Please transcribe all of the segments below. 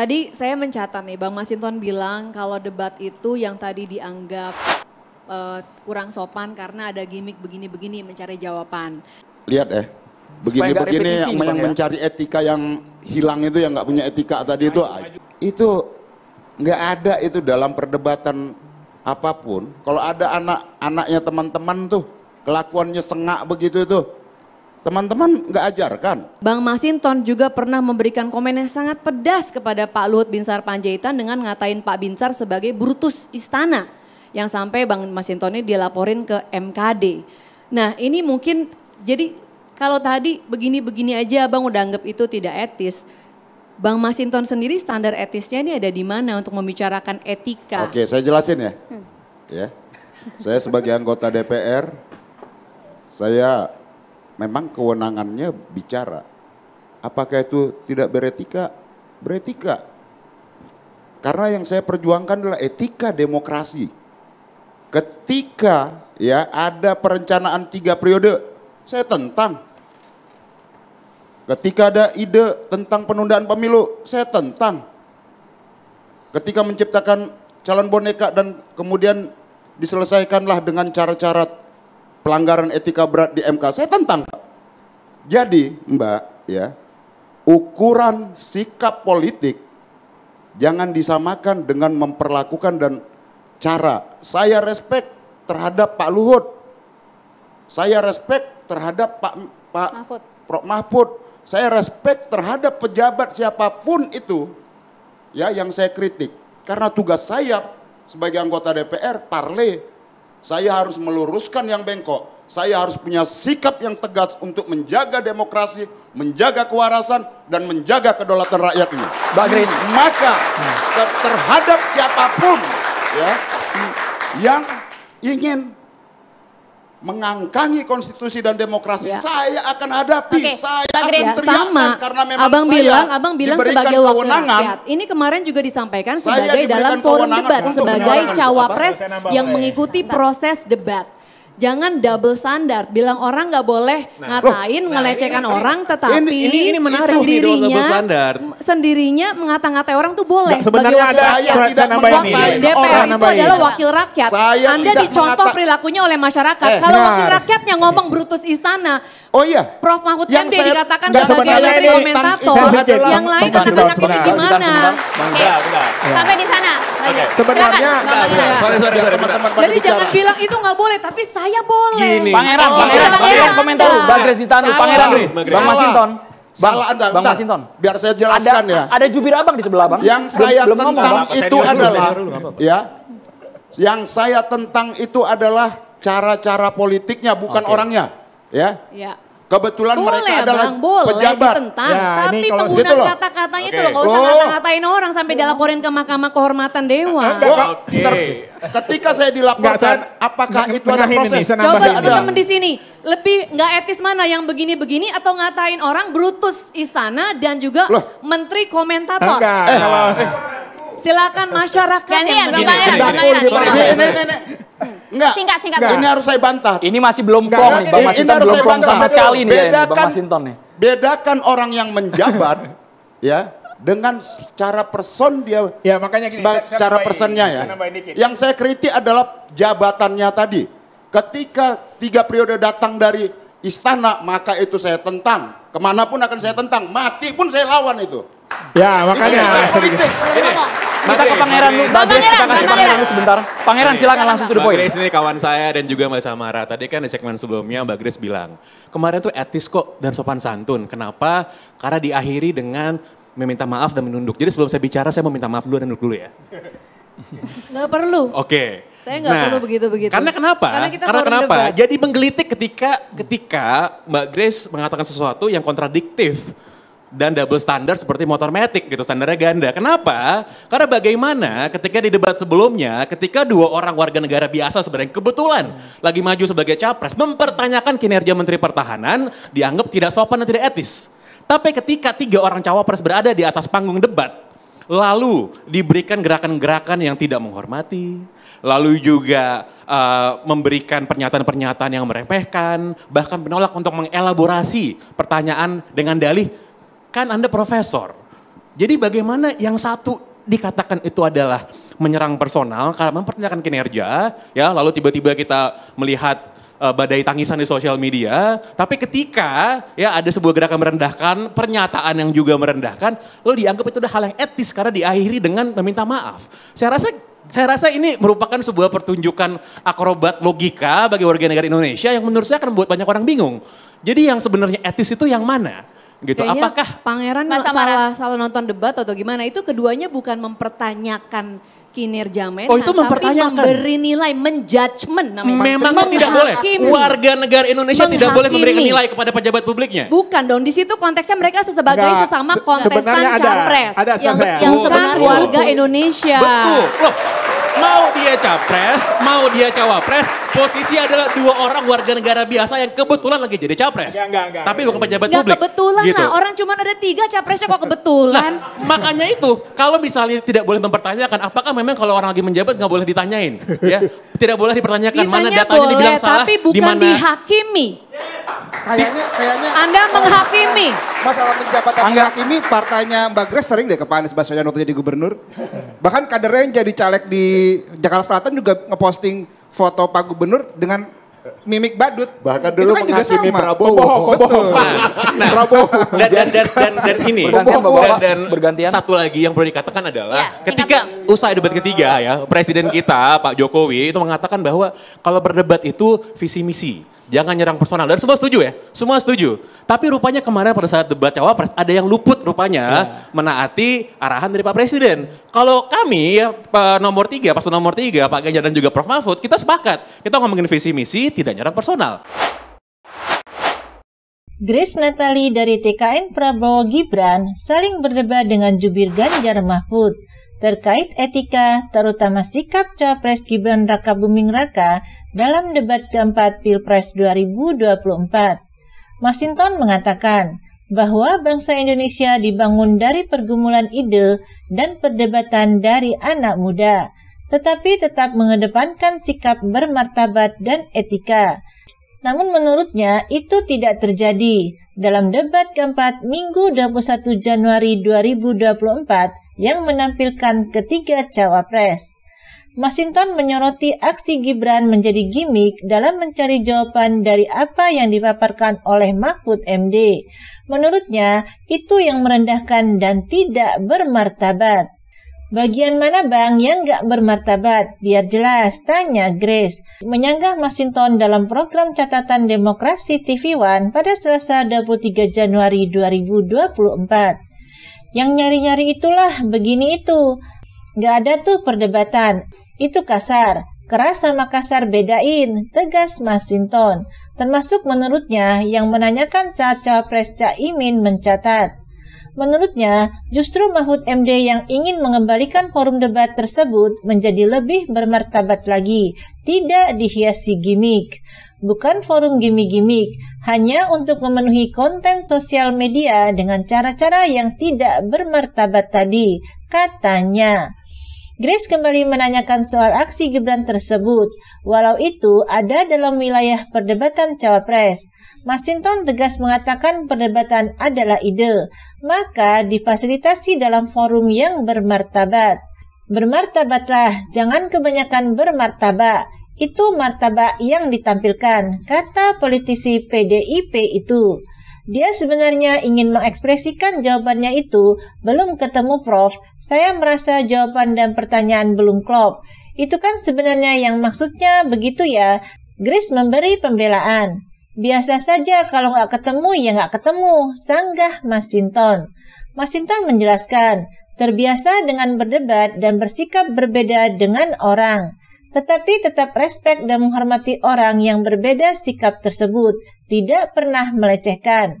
Tadi saya mencatat nih, Bang Masinton bilang kalau debat itu yang tadi dianggap uh, kurang sopan karena ada gimmick begini-begini mencari jawaban. Lihat eh, begini-begini yang, yang ya? mencari etika yang hilang itu yang nggak punya etika tadi itu, nah, itu nggak ada itu dalam perdebatan apapun. Kalau ada anak-anaknya teman-teman tuh kelakuannya sengak begitu itu, Teman-teman nggak ajarkan. Bang Masinton juga pernah memberikan komen yang sangat pedas kepada Pak Luhut Binsar Panjaitan dengan ngatain Pak Binsar sebagai Brutus Istana. Yang sampai Bang Masinton ini dilaporin ke MKD. Nah ini mungkin jadi kalau tadi begini-begini aja Bang udah anggap itu tidak etis. Bang Masinton sendiri standar etisnya ini ada di mana untuk membicarakan etika? Oke, saya jelasin ya. Hmm. Ya. Saya sebagai anggota DPR saya memang kewenangannya bicara. Apakah itu tidak beretika? Beretika. Karena yang saya perjuangkan adalah etika demokrasi. Ketika ya ada perencanaan tiga periode, saya tentang. Ketika ada ide tentang penundaan pemilu, saya tentang. Ketika menciptakan calon boneka dan kemudian diselesaikanlah dengan cara-cara pelanggaran etika berat di MK, saya tentang. Jadi, Mbak, ya, ukuran sikap politik jangan disamakan dengan memperlakukan dan cara. Saya respect terhadap Pak Luhut. Saya respect terhadap Pak Pak Mahfud. Prof Mahfud. Saya respect terhadap pejabat siapapun itu ya yang saya kritik. Karena tugas saya sebagai anggota DPR parle saya harus meluruskan yang bengkok. Saya harus punya sikap yang tegas untuk menjaga demokrasi, menjaga kewarasan, dan menjaga kedaulatan rakyat ini. Bagaimana? Maka terhadap siapapun ya, yang ingin mengangkangi konstitusi dan demokrasi, ya. saya akan hadapi, okay. saya Pak akan ya, sama. karena memang abang saya bilang, abang bilang sebagai wakil rakyat. Ini kemarin juga disampaikan sebagai dalam forum debat sebagai cawapres yang ya? mengikuti proses debat jangan double standar. Bilang orang nggak boleh nah, ngatain, nah, ngelecehkan orang, tetapi ini, ini, ini menarik. sendirinya sendirinya mengata-ngatai orang tuh boleh. Nah, sebenarnya ada rakyat. saya tidak ini. DPR itu adalah wakil rakyat. Saya Anda dicontoh mengata... perilakunya oleh masyarakat. Eh, Kalau wakil rakyatnya ngomong Brutus Istana, Oh iya. Prof Mahfud yang dikatakan sebagai komentator, yang lain katakan gimana? Iya. Sampai di sana. Okay. Sebenarnya Jadi jangan bilang itu nggak boleh, tapi saya boleh. Gini. Pangeran, oh, Pangeran, Pangeran, komentar Bagres Bang Gres Ditanu, Pangeran, Bang Masinton. Bang, Anda, Bang Masinton. Biar saya jelaskan ada, ya. Ada jubir abang di sebelah Bang. Yang saya belum, tentang itu adalah dulu, ya. Yang saya tentang itu adalah cara-cara politiknya bukan okay. orangnya. Ya. Ya. Kebetulan boleh, mereka adalah boleh, pejabat. Ditentang. Ya, Tapi ini penggunaan gitu kata-katanya itu loh, gak usah oh. ngata-ngatain orang sampai dilaporin ke Mahkamah Kehormatan Dewa. Oke. Ketika saya dilaporkan, apakah itu ada proses? Ini, Coba teman-teman di sini, lebih nggak etis mana yang begini-begini atau ngatain orang Brutus istana dan juga loh. menteri komentator? Enggak, eh. Silakan masyarakat Gantian, yang Ini, ini, ini, Enggak. Singkat, singkat. Enggak. Ini harus saya bantah. Ini masih belum plong Enggak. nih. Bang Masinton belum plong sama sekali nih bedakan, ya, Bang Masinton nih. Bedakan orang yang menjabat ya dengan cara person dia ya makanya gini, secara saya cara personnya ya. yang saya kritik adalah jabatannya tadi. Ketika tiga periode datang dari istana maka itu saya tentang. Kemanapun akan saya tentang, mati pun saya lawan itu. Ya makanya. Ini, kan politik. Ini. Kita ke Pangeran dulu. Bang Pangeran, kasih Pangeran dulu sebentar. Pangeran silakan langsung to the point. Mbak Grace ini kawan saya dan juga Mbak Samara. Tadi kan di segmen sebelumnya Mbak Grace bilang, kemarin tuh etis kok dan sopan santun. Kenapa? Karena diakhiri dengan meminta maaf dan menunduk. Jadi sebelum saya bicara saya mau minta maaf dulu dan duduk dulu ya. Gak perlu. Oke. Saya gak nah, perlu begitu-begitu. Karena kenapa? Karena, kita karena kenapa? Jadi menggelitik ketika ketika Mbak Grace mengatakan sesuatu yang kontradiktif dan double standar seperti motor metik gitu standarnya ganda. Kenapa? Karena bagaimana ketika di debat sebelumnya ketika dua orang warga negara biasa sebenarnya kebetulan lagi maju sebagai capres mempertanyakan kinerja menteri pertahanan dianggap tidak sopan dan tidak etis. Tapi ketika tiga orang cawapres berada di atas panggung debat lalu diberikan gerakan-gerakan yang tidak menghormati, lalu juga uh, memberikan pernyataan-pernyataan yang meremehkan, bahkan menolak untuk mengelaborasi pertanyaan dengan dalih Kan Anda profesor. Jadi bagaimana yang satu dikatakan itu adalah menyerang personal karena mempertanyakan kinerja, ya lalu tiba-tiba kita melihat uh, badai tangisan di sosial media, tapi ketika ya ada sebuah gerakan merendahkan, pernyataan yang juga merendahkan, lalu dianggap itu udah hal yang etis karena diakhiri dengan meminta maaf. Saya rasa saya rasa ini merupakan sebuah pertunjukan akrobat logika bagi warga negara Indonesia yang menurut saya akan membuat banyak orang bingung. Jadi yang sebenarnya etis itu yang mana? gitu. Kayaknya Apakah pangeran Masa salah salah nonton debat atau gimana? Itu keduanya bukan mempertanyakan kinerja Menhan, oh, itu mempertanyakan. tapi memberi nilai, menjudgment namanya. Memang menghakimi. tidak boleh. Warga negara Indonesia menghakimi. tidak boleh memberikan nilai kepada pejabat publiknya. Bukan dong, di situ konteksnya mereka sebagai Enggak. sesama kontestan sebenarnya ada, capres. Ada yang, yang sebenarnya. warga Indonesia. Betul. Loh, mau dia capres, mau dia cawapres, Posisi adalah dua orang warga negara biasa yang kebetulan lagi jadi capres. Enggak, enggak, enggak. Tapi bukan pejabat enggak publik. kebetulan gitu. lah, orang cuma ada tiga capresnya kok kebetulan. Nah, makanya itu, kalau misalnya tidak boleh mempertanyakan, apakah memang kalau orang lagi menjabat nggak boleh ditanyain? ya, Tidak boleh dipertanyakan, Ditanya mana datanya boleh, dibilang salah, tapi bukan dimana... dihakimi. Kayaknya, kayaknya. Anda menghakimi. Masalah menjabat dan menghakimi, partainya Mbak Grace sering deh ke Pak Anies Baswedan waktu jadi gubernur. Bahkan kadernya yang jadi caleg di Jakarta Selatan juga ngeposting foto Pak Gubernur dengan mimik badut. Bahkan dulu kan juga sama. Prabowo. Nah, betul. Nah, nah, Prabowo. Dan, dan, dan, dan, dan ini. Bergantian, dan, dan bergantian. Satu lagi yang perlu dikatakan adalah ya, ketika usai debat ketiga ya, Presiden kita Pak Jokowi itu mengatakan bahwa kalau berdebat itu visi misi Jangan nyerang personal. Dan semua setuju ya? Semua setuju. Tapi rupanya kemarin pada saat debat cawapres ada yang luput rupanya ya. menaati arahan dari Pak Presiden. Kalau kami ya nomor tiga, paslon nomor tiga, Pak Ganjar dan juga Prof Mahfud, kita sepakat. Kita ngomongin visi misi, tidak nyerang personal. Grace Natali dari TKN Prabowo Gibran saling berdebat dengan jubir Ganjar Mahfud terkait etika, terutama sikap Capres Gibran Raka Buming Raka dalam debat keempat Pilpres 2024. Masinton mengatakan bahwa bangsa Indonesia dibangun dari pergumulan ide dan perdebatan dari anak muda, tetapi tetap mengedepankan sikap bermartabat dan etika. Namun menurutnya itu tidak terjadi. Dalam debat keempat Minggu 21 Januari 2024, yang menampilkan ketiga cawapres. Masinton menyoroti aksi Gibran menjadi gimmick dalam mencari jawaban dari apa yang dipaparkan oleh Mahfud MD. Menurutnya, itu yang merendahkan dan tidak bermartabat. Bagian mana bang yang gak bermartabat? Biar jelas, tanya Grace. Menyanggah Masinton dalam program catatan demokrasi TV One pada Selasa 23 Januari 2024. Yang nyari-nyari itulah begini itu. Gak ada tuh perdebatan. Itu kasar. Keras sama kasar bedain, tegas Mas Sinton. Termasuk menurutnya yang menanyakan saat cawapres Cak imin mencatat. Menurutnya, justru Mahfud MD yang ingin mengembalikan forum debat tersebut menjadi lebih bermartabat lagi, tidak dihiasi gimmick. Bukan forum gimmick-gimmick, hanya untuk memenuhi konten sosial media dengan cara-cara yang tidak bermartabat tadi, katanya. Grace kembali menanyakan soal aksi Gibran tersebut. Walau itu ada dalam wilayah perdebatan cawapres. Masinton tegas mengatakan perdebatan adalah ide, maka difasilitasi dalam forum yang bermartabat. Bermartabatlah, jangan kebanyakan bermartabak. Itu martabak yang ditampilkan, kata politisi PDIP itu. Dia sebenarnya ingin mengekspresikan jawabannya itu, belum ketemu Prof. Saya merasa jawaban dan pertanyaan belum klop. Itu kan sebenarnya yang maksudnya begitu ya. Grace memberi pembelaan. Biasa saja kalau nggak ketemu ya nggak ketemu, sanggah Masinton. Masinton menjelaskan, terbiasa dengan berdebat dan bersikap berbeda dengan orang tetapi tetap respek dan menghormati orang yang berbeda sikap tersebut, tidak pernah melecehkan.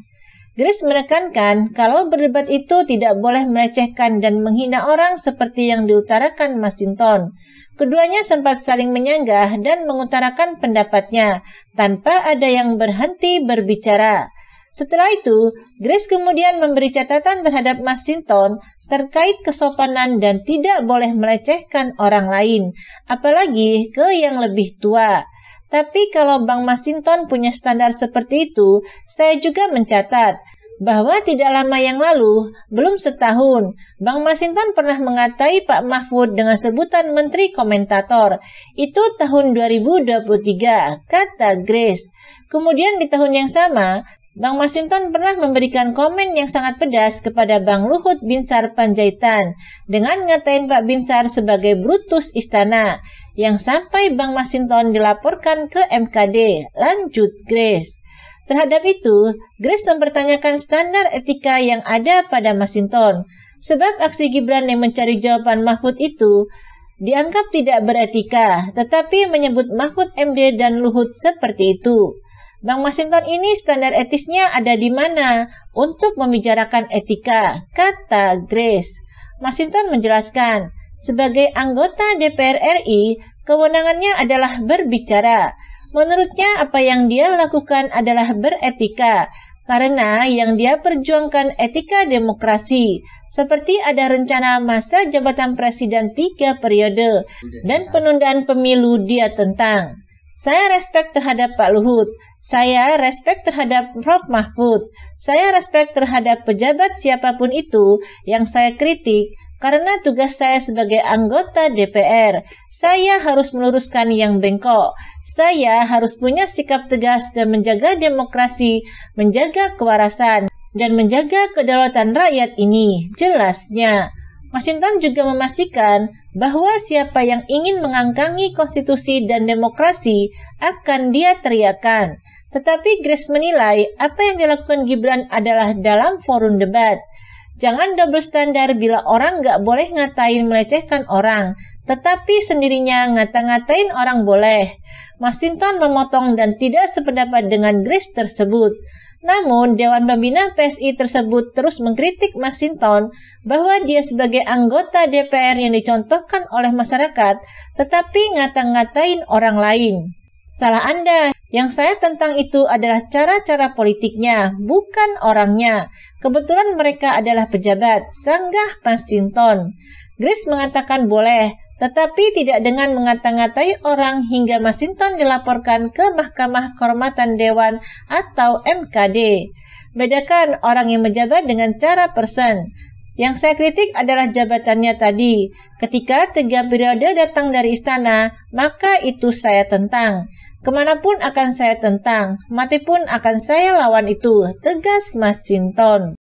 Grace menekankan kalau berdebat itu tidak boleh melecehkan dan menghina orang seperti yang diutarakan Masinton. Keduanya sempat saling menyanggah dan mengutarakan pendapatnya tanpa ada yang berhenti berbicara. Setelah itu, Grace kemudian memberi catatan terhadap Masinton terkait kesopanan dan tidak boleh melecehkan orang lain, apalagi ke yang lebih tua. Tapi kalau Bang Masinton punya standar seperti itu, saya juga mencatat bahwa tidak lama yang lalu, belum setahun, Bang Masinton pernah mengatai Pak Mahfud dengan sebutan Menteri Komentator. Itu tahun 2023, kata Grace. Kemudian di tahun yang sama, Bang Washington pernah memberikan komen yang sangat pedas kepada Bang Luhut Binsar Panjaitan dengan ngatain Pak Binsar sebagai Brutus Istana yang sampai Bang Washington dilaporkan ke MKD. Lanjut Grace. Terhadap itu, Grace mempertanyakan standar etika yang ada pada Washington. Sebab aksi Gibran yang mencari jawaban Mahfud itu dianggap tidak beretika, tetapi menyebut Mahfud MD dan Luhut seperti itu. Bang Masinton ini standar etisnya ada di mana untuk membicarakan etika, kata Grace. Masinton menjelaskan, sebagai anggota DPR RI, kewenangannya adalah berbicara. Menurutnya apa yang dia lakukan adalah beretika, karena yang dia perjuangkan etika demokrasi, seperti ada rencana masa jabatan presiden tiga periode dan penundaan pemilu dia tentang. Saya respect terhadap Pak Luhut. Saya respect terhadap Prof. Mahfud. Saya respect terhadap pejabat siapapun itu yang saya kritik karena tugas saya sebagai anggota DPR. Saya harus meluruskan yang bengkok. Saya harus punya sikap tegas dan menjaga demokrasi, menjaga kewarasan, dan menjaga kedaulatan rakyat ini. Jelasnya. Washington kan juga memastikan bahwa siapa yang ingin mengangkangi konstitusi dan demokrasi akan dia teriakan. Tetapi Grace menilai apa yang dilakukan Gibran adalah dalam forum debat. Jangan double standar bila orang nggak boleh ngatain melecehkan orang, tetapi sendirinya ngata-ngatain orang boleh. Washington memotong dan tidak sependapat dengan Grace tersebut. Namun, Dewan Pembina PSI tersebut terus mengkritik Masinton bahwa dia sebagai anggota DPR yang dicontohkan oleh masyarakat, tetapi ngata-ngatain orang lain. Salah Anda, yang saya tentang itu adalah cara-cara politiknya, bukan orangnya. Kebetulan mereka adalah pejabat, sanggah Masinton. Grace mengatakan boleh, tetapi tidak dengan mengata-ngatai orang hingga Masinton dilaporkan ke Mahkamah Kehormatan Dewan atau MKD. Bedakan orang yang menjabat dengan cara persen. Yang saya kritik adalah jabatannya tadi. Ketika tiga periode datang dari istana, maka itu saya tentang. Kemanapun akan saya tentang, mati pun akan saya lawan itu, tegas Masinton.